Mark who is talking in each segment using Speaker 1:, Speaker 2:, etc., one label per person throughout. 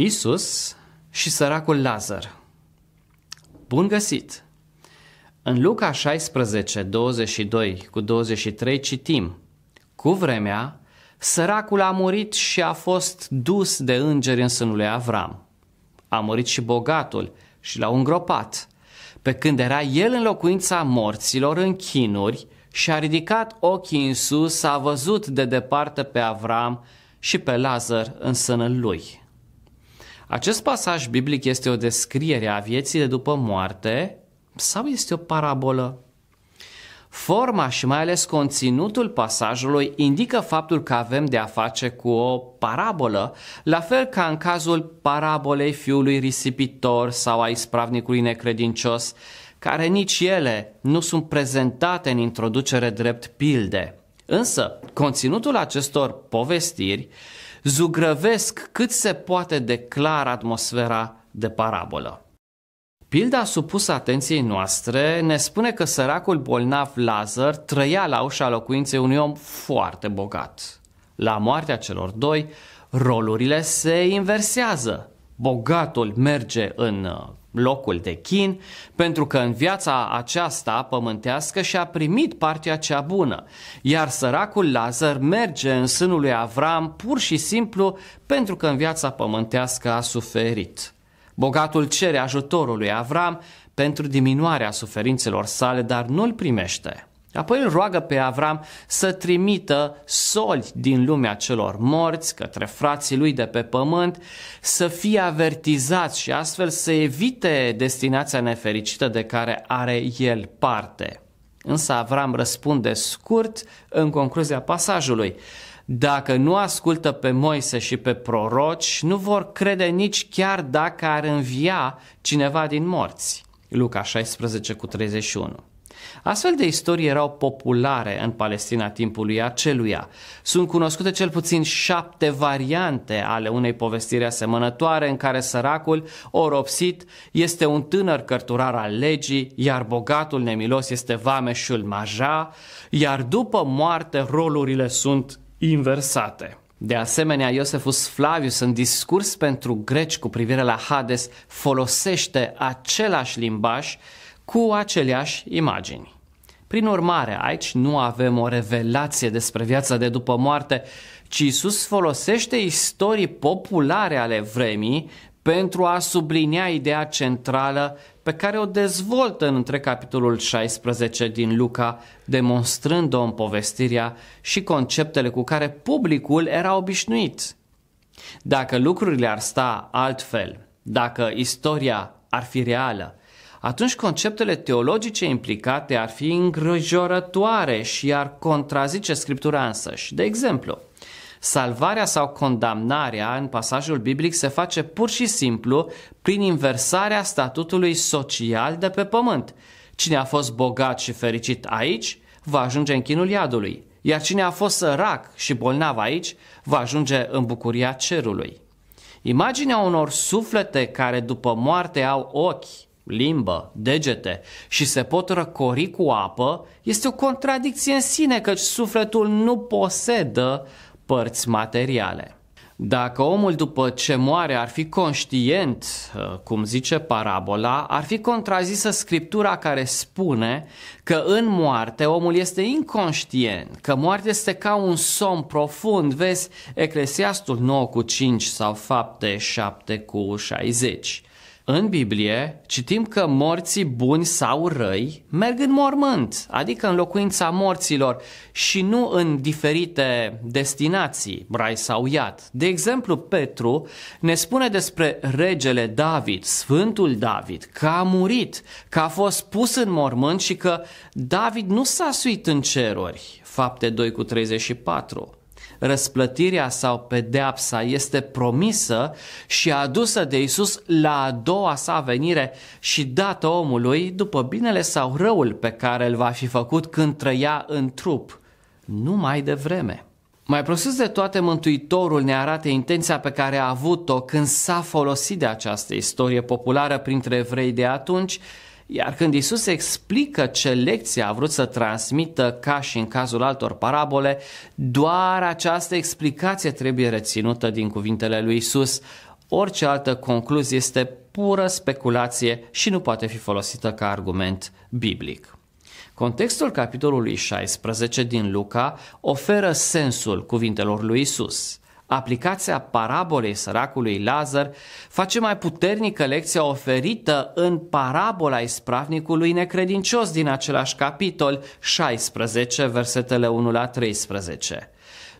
Speaker 1: Isus și săracul Lazar. Bun găsit! În Luca 16, 22 cu 23 citim Cu vremea, săracul a murit și a fost dus de îngeri în sânul lui Avram. A murit și bogatul și l-au îngropat. Pe când era el în locuința morților în chinuri și a ridicat ochii în sus, a văzut de departe pe Avram și pe Lazar în sânul lui. Acest pasaj biblic este o descriere a vieții de după moarte sau este o parabolă? Forma și mai ales conținutul pasajului indică faptul că avem de a face cu o parabolă, la fel ca în cazul parabolei fiului risipitor sau a ispravnicului necredincios, care nici ele nu sunt prezentate în introducere drept pilde. Însă, conținutul acestor povestiri zugrăvesc cât se poate de clar atmosfera de parabolă. Pilda supusă atenției noastre ne spune că săracul bolnav Lazar trăia la ușa locuinței unui om foarte bogat. La moartea celor doi, rolurile se inversează bogatul merge în uh, locul de chin, pentru că în viața aceasta pământească și-a primit partea cea bună, iar săracul Lazar merge în sânul lui Avram pur și simplu pentru că în viața pământească a suferit. Bogatul cere ajutorul lui Avram pentru diminuarea suferințelor sale, dar nu-l primește. Apoi îl roagă pe Avram să trimită soli din lumea celor morți către frații lui de pe pământ, să fie avertizați și astfel să evite destinația nefericită de care are el parte. Însă Avram răspunde scurt în concluzia pasajului. Dacă nu ascultă pe Moise și pe proroci, nu vor crede nici chiar dacă ar învia cineva din morți. Luca 16 cu 31. Astfel de istorii erau populare în Palestina timpului aceluia. Sunt cunoscute cel puțin șapte variante ale unei povestiri asemănătoare în care săracul, oropsit, este un tânăr cărturar al legii, iar bogatul nemilos este vameșul Maja, iar după moarte rolurile sunt inversate. De asemenea, Iosefus Flavius, în discurs pentru greci cu privire la Hades, folosește același limbaj cu aceleași imagini. Prin urmare, aici nu avem o revelație despre viața de după moarte, ci Isus folosește istorii populare ale vremii pentru a sublinia ideea centrală pe care o dezvoltă în între capitolul 16 din Luca, demonstrând-o în povestirea și conceptele cu care publicul era obișnuit. Dacă lucrurile ar sta altfel, dacă istoria ar fi reală, atunci conceptele teologice implicate ar fi îngrijorătoare și ar contrazice Scriptura însăși. De exemplu, salvarea sau condamnarea în pasajul biblic se face pur și simplu prin inversarea statutului social de pe pământ. Cine a fost bogat și fericit aici, va ajunge în chinul iadului, iar cine a fost sărac și bolnav aici, va ajunge în bucuria cerului. Imaginea unor suflete care după moarte au ochi, limbă, degete și se pot răcori cu apă, este o contradicție în sine, căci sufletul nu posedă părți materiale. Dacă omul după ce moare ar fi conștient, ă, cum zice parabola, ar fi contrazisă scriptura care spune că în moarte omul este inconștient, că moartea este ca un somn profund, vezi Eclesiastul 9 cu 5 sau fapte 7 cu 60. În Biblie citim că morții buni sau răi merg în mormânt, adică în locuința morților și nu în diferite destinații, rai sau iad. De exemplu, Petru ne spune despre regele David, Sfântul David, că a murit, că a fost pus în mormânt și că David nu s-a suit în ceruri, fapte 2 cu 34 răsplătirea sau pedeapsa este promisă și adusă de Isus la a doua sa venire și dată omului după binele sau răul pe care îl va fi făcut când trăia în trup, nu mai devreme. Mai prosus de toate, Mântuitorul ne arată intenția pe care a avut-o când s-a folosit de această istorie populară printre evrei de atunci iar când Isus explică ce lecție a vrut să transmită, ca și în cazul altor parabole, doar această explicație trebuie reținută din cuvintele lui Isus. Orice altă concluzie este pură speculație și nu poate fi folosită ca argument biblic. Contextul capitolului 16 din Luca oferă sensul cuvintelor lui Isus. Aplicația parabolei săracului Lazar face mai puternică lecția oferită în parabola ispravnicului necredincios din același capitol 16, versetele 1 la 13.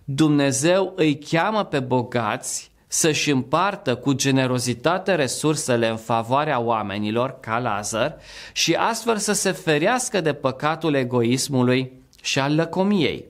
Speaker 1: Dumnezeu îi cheamă pe bogați să-și împartă cu generozitate resursele în favoarea oamenilor, ca Lazar, și astfel să se ferească de păcatul egoismului și al lăcomiei.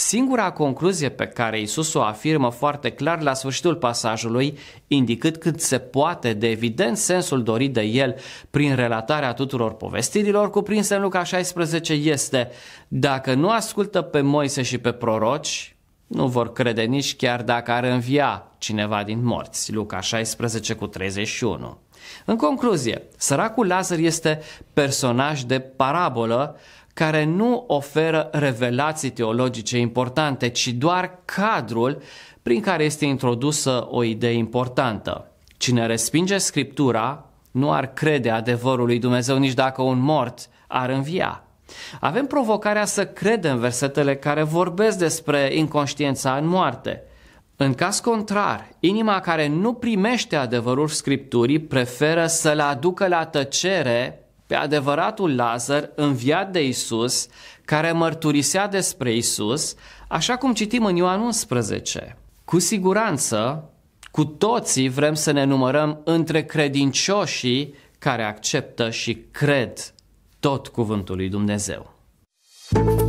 Speaker 1: Singura concluzie pe care Isus o afirmă foarte clar la sfârșitul pasajului, indicând cât se poate de evident sensul dorit de el prin relatarea tuturor povestirilor cuprinse în Luca 16, este Dacă nu ascultă pe Moise și pe proroci, nu vor crede nici chiar dacă ar învia cineva din morți. Luca 16 cu 31. În concluzie, săracul Lazar este personaj de parabolă care nu oferă revelații teologice importante, ci doar cadrul prin care este introdusă o idee importantă. Cine respinge Scriptura nu ar crede adevărul lui Dumnezeu nici dacă un mort ar învia. Avem provocarea să credem versetele care vorbesc despre inconștiența în moarte. În caz contrar, inima care nu primește adevărul Scripturii preferă să le aducă la tăcere pe adevăratul Lazar înviat de Isus, care mărturisea despre Isus, așa cum citim în Ioan 11. Cu siguranță, cu toții vrem să ne numărăm între credincioșii care acceptă și cred tot cuvântul lui Dumnezeu. thank you